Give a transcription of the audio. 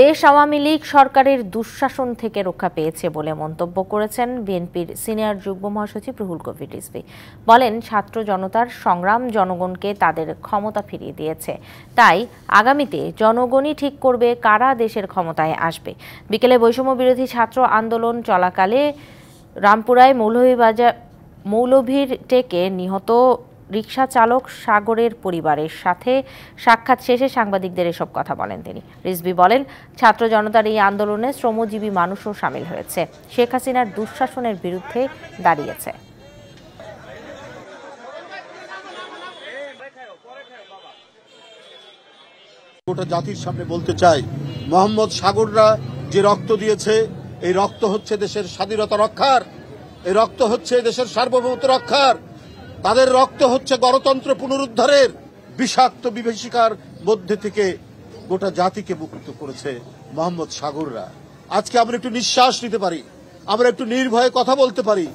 দেশ আওয়ামী লীগ সরকারের দুঃশাসন থেকে রক্ষা পেয়েছে বলে মন্তব্য করেছেন বিএনপির সিনিয়র যুগ্ম মহাসচিব রুহুল কবির রিজভি বলেন ছাত্র জনতার সংগ্রাম জনগণকে তাদের ক্ষমতা ফিরিয়ে দিয়েছে তাই আগামীতে জনগণই ঠিক করবে কারা দেশের ক্ষমতায় আসবে বিকেলে বৈষম্য বিরোধী ছাত্র আন্দোলন চলাকালে রামপুরায় মৌলভীবাজার মৌলভীর টেকে নিহত রিক্সা চালক সাগরের পরিবারের সাথে সাক্ষাৎ শেষে সাংবাদিকদের এসব কথা বলেন তিনি রিজবি বলেন ছাত্র জনতার এই আন্দোলনে শ্রমজীবী মানুষও সামিল হয়েছে শেখ হাসিনার দুঃশাসনের বিরুদ্ধে দাঁড়িয়েছে গোটা জাতির সামনে বলতে চাই মোহাম্মদ সাগররা যে রক্ত দিয়েছে এই রক্ত হচ্ছে দেশের স্বাধীনতা রক্ষার এই রক্ত হচ্ছে দেশের সার্বভৌমত্ব রক্ষার তাদের রক্ত হচ্ছে গণতন্ত্র পুনরুদ্ধারের বিষাক্ত বিভীষিকার মধ্যে থেকে গোটা জাতিকে মুক্ত করেছে মোহাম্মদ সাগররা আজকে আমরা একটু নিঃশ্বাস নিতে পারি আমরা একটু নির্ভয়ে কথা বলতে পারি